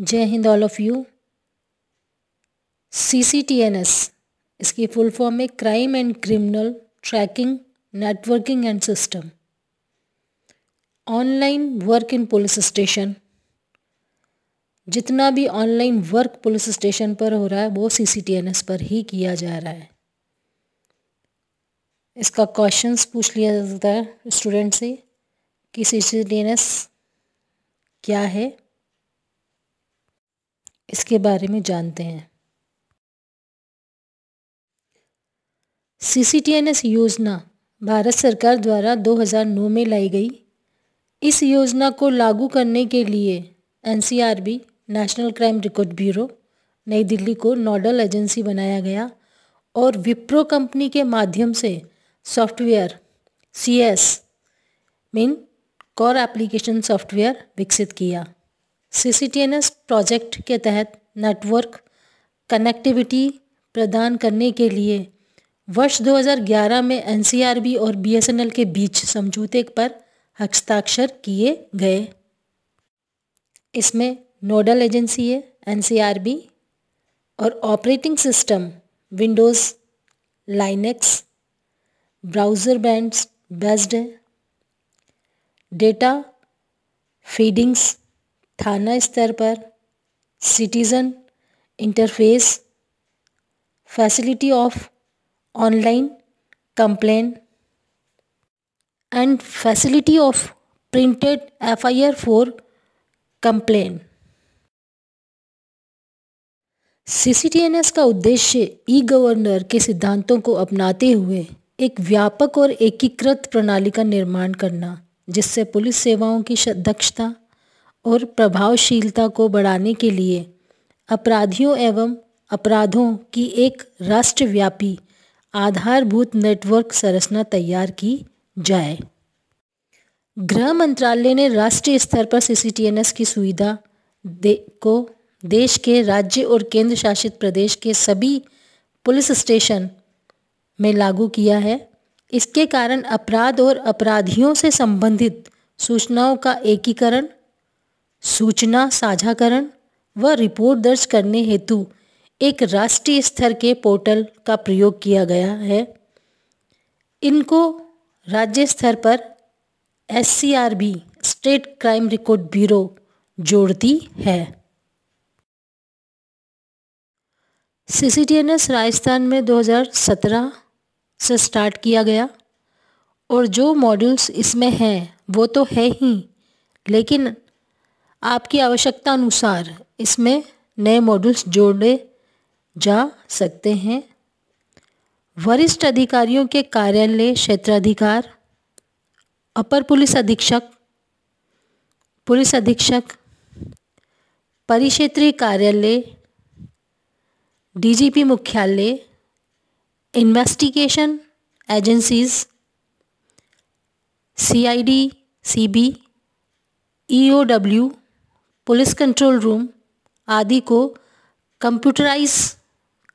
जय हिंद all of you C C T N S इसकी फुल फॉर्म है crime and criminal tracking networking and system online work in police station जितना भी online work police station पर हो रहा है वो C C T N S पर ही किया जा रहा है इसका क्वेश्चंस पूछ लिया जाता है स्टूडेंट से कि C C T N S क्या है इसके बारे में जानते हैं C C T N S योजना भारत सरकार द्वारा 2009 में लाई गई इस योजना को लागू करने के लिए N C R B national crime record bureau नई दिल्ली को नोडल एजेंसी बनाया गया और विप्रो कंपनी के माध्यम से software C S mean core application software विकसित किया सी प्रोजेक्ट के तहत नेटवर्क कनेक्टिविटी प्रदान करने के लिए वर्ष 2011 में एनसीआरबी और बीएसएनएल के बीच समझौते पर हस्ताक्षर किए गए इसमें नोडल एजेंसी है एनसीआरबी और operating system Windows Linux browser bands based है डेटा फीडिंग्स थाना स्तर पर citizen interface facility of online complain and facility of printed FIR for complain CCTNS का उद्देश्य ई गवर्नर के सिद्धांतों को अपनाते हुए एक व्यापक और एकीकृत प्रणाली का निर्माण करना जिससे पुलिस सेवाओं की दक्षता और प्रभावशीलता को बढ़ाने के लिए अपराधियों एवं अपराधों की एक राष्ट्रव्यापी आधारभूत नेटवर्क संरचना तैयार की जाए गृह मंत्रालय ने राष्ट्रीय स्तर पर सी की सुविधा दे को देश के राज्य और केंद्र शासित प्रदेश के सभी पुलिस स्टेशन में लागू किया है इसके कारण अपराध और अपराधियों से संबंधित सूचनाओं का एकीकरण सूचना साझाकरण व रिपोर्ट दर्ज करने हेतु एक राष्ट्रीय स्तर के पोर्टल का प्रयोग किया गया है इनको राज्य स्तर पर S state crime record bureau जोड़ती है सी राजस्थान में 2017 से स्टार्ट किया गया और जो मॉड्यूल्स इसमें हैं वो तो है ही लेकिन आपकी आवश्यकता अनुसार इसमें नए मॉड्यूल्स जोड़े जा सकते हैं वरिष्ठ अधिकारियों के कार्यालय क्षेत्राधिकार अपर पुलिस अधीक्षक पुलिस अधीक्षक परिक्षेत्रीय कार्यालय डीजीपी मुख्यालय investigation agencies CID CB EOW police control room आदि को कंप्यूटराइज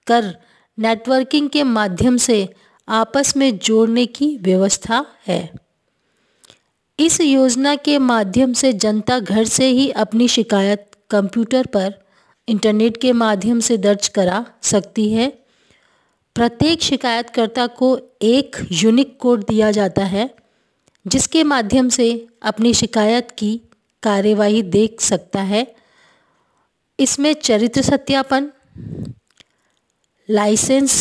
कर नेटवर्किंग के माध्यम से आपस में जोड़ने की व्यवस्था है इस योजना के माध्यम से जनता घर से ही अपनी शिकायत कंप्यूटर पर इंटरनेट के माध्यम से दर्ज करा सकती है प्रत्येक शिकायतकर्ता को एक यूनिक कोड दिया जाता है जिसके माध्यम से अपनी शिकायत की कार्यवाही देख सकता है इसमें चरित्र सत्यापन लाइसेंस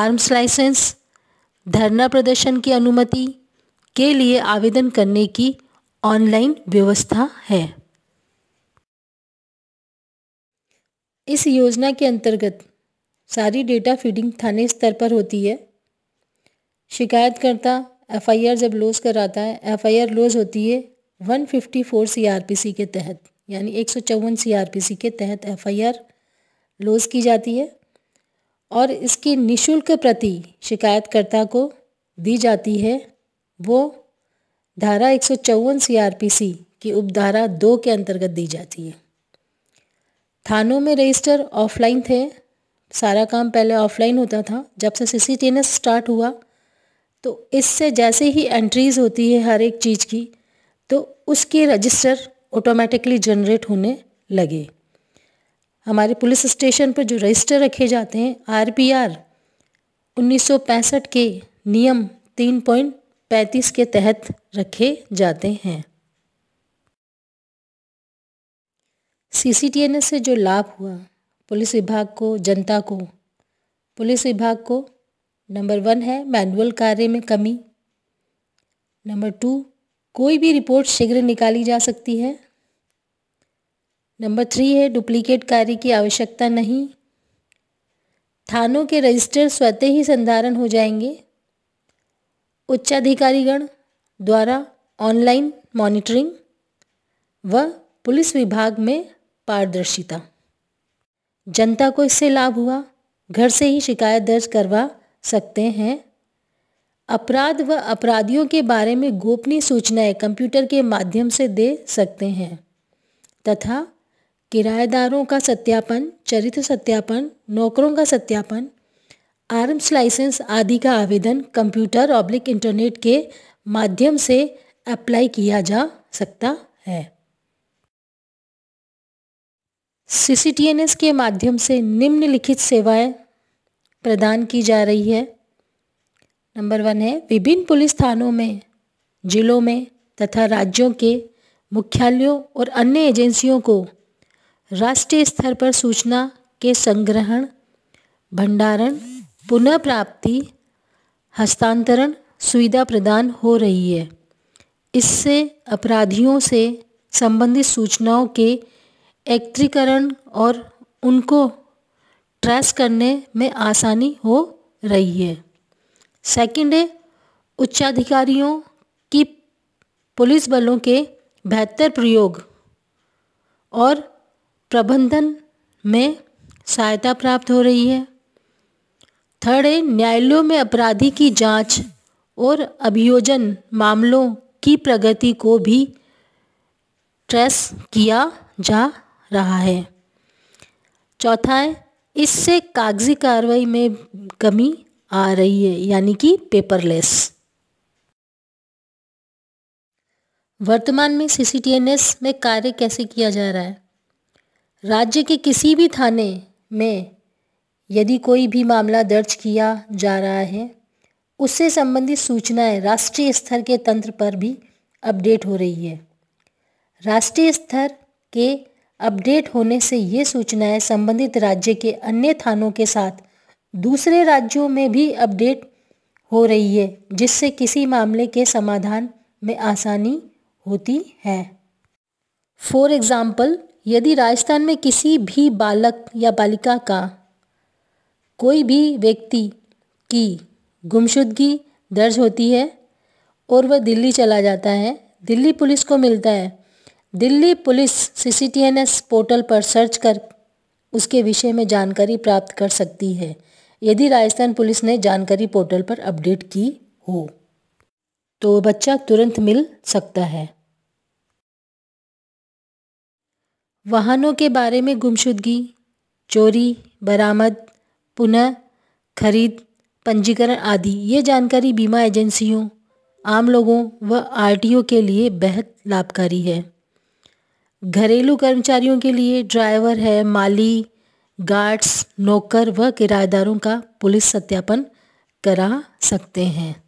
आर्म्स लाइसेंस धरना प्रदर्शन की अनुमति के लिए आवेदन करने की ऑनलाइन व्यवस्था है इस योजना के अंतर्गत सारी डेटा फीडिंग थाने स्तर पर होती है शिकायतकर्ता एफआईआर जब लॉज कराता है एफआईआर लॉज होती है 154 सीआरपीसी के तहत यानी एक सौ सीआरपीसी के तहत एफआईआर लॉज की जाती है और इसकी निशुल्क प्रति शिकायतकर्ता को दी जाती है वो धारा एक सौ सीआरपीसी की उपधारा दो के अंतर्गत दी जाती है थानों में रजिस्टर ऑफलाइन थे सारा काम पहले ऑफलाइन होता था जब से सी स्टार्ट हुआ तो इससे जैसे ही एंट्रीज़ होती है हर एक चीज़ की तो उसके रजिस्टर ऑटोमेटिकली जनरेट होने लगे हमारे पुलिस स्टेशन पर जो रजिस्टर रखे जाते हैं आर पी आर उन्नीस के नियम तीन पॉइंट पैंतीस के तहत रखे जाते हैं सी सी टी एन से जो लाभ हुआ पुलिस विभाग को जनता को पुलिस विभाग को नंबर वन है मैनुअल कार्य में कमी नंबर टू कोई भी रिपोर्ट शीघ्र निकाली जा सकती है नंबर थ्री है डुप्लीकेट कार्य की आवश्यकता नहीं थानों के रजिस्टर स्वतः ही संधारण हो जाएंगे उच्चाधिकारीगण द्वारा ऑनलाइन मॉनिटरिंग व पुलिस विभाग में पारदर्शिता जनता को इससे लाभ हुआ घर से ही शिकायत दर्ज करवा सकते हैं अपराध व अपराधियों के बारे में गोपनीय सूचनाएं कंप्यूटर के माध्यम से दे सकते हैं तथा किराएदारों का सत्यापन चरित्र सत्यापन नौकरों का सत्यापन आर्म्स लाइसेंस आदि का आवेदन कंप्यूटर ऑब्लिक इंटरनेट के माध्यम से अप्लाई किया जा सकता है सी के माध्यम से निम्नलिखित सेवाएं प्रदान की जा रही है नंबर वन है विभिन्न पुलिस थानों में जिलों में तथा राज्यों के मुख्यालयों और अन्य एजेंसियों को राष्ट्रीय स्तर पर सूचना के संग्रहण भंडारण पुनः प्राप्ति हस्तांतरण सुविधा प्रदान हो रही है इससे अपराधियों से संबंधित सूचनाओं के एकत्रीकरण और उनको ट्रेस करने में आसानी हो रही है सेकंड है उच्चाधिकारियों की पुलिस बलों के बेहतर प्रयोग और प्रबंधन में सहायता प्राप्त हो रही है थर्ड है न्यायालयों में अपराधी की जांच और अभियोजन मामलों की प्रगति को भी ट्रेस किया जा रहा है चौथा है इससे कागजी कार्रवाई में कमी आ रही है यानी कि पेपरलेस वर्तमान में सीसीटीएनएस में कार्य कैसे किया जा रहा है राज्य के किसी भी थाने में यदि कोई भी मामला दर्ज किया जा रहा है उससे संबंधित सूचनाएं राष्ट्रीय स्तर के तंत्र पर भी अपडेट हो रही है राष्ट्रीय स्तर के अपडेट होने से ये सूचनाएं संबंधित राज्य के अन्य थानों के साथ दूसरे राज्यों में भी अपडेट हो रही है जिससे किसी मामले के समाधान में आसानी होती है फॉर एग्ज़ाम्पल यदि राजस्थान में किसी भी बालक या बालिका का कोई भी व्यक्ति की गुमशुदगी दर्ज होती है और वह दिल्ली चला जाता है दिल्ली पुलिस को मिलता है दिल्ली पुलिस सी पोर्टल पर सर्च कर उसके विषय में जानकारी प्राप्त कर सकती है यदि राजस्थान पुलिस ने जानकारी पोर्टल पर अपडेट की हो तो बच्चा तुरंत मिल सकता है वाहनों के बारे में गुमशुदगी चोरी बरामद पुनः खरीद पंजीकरण आदि ये जानकारी बीमा एजेंसियों आम लोगों व आरटीओ के लिए बेहद लाभकारी है घरेलू कर्मचारियों के लिए ड्राइवर है माली गार्ड्स नौकर व किराएदारों का पुलिस सत्यापन करा सकते हैं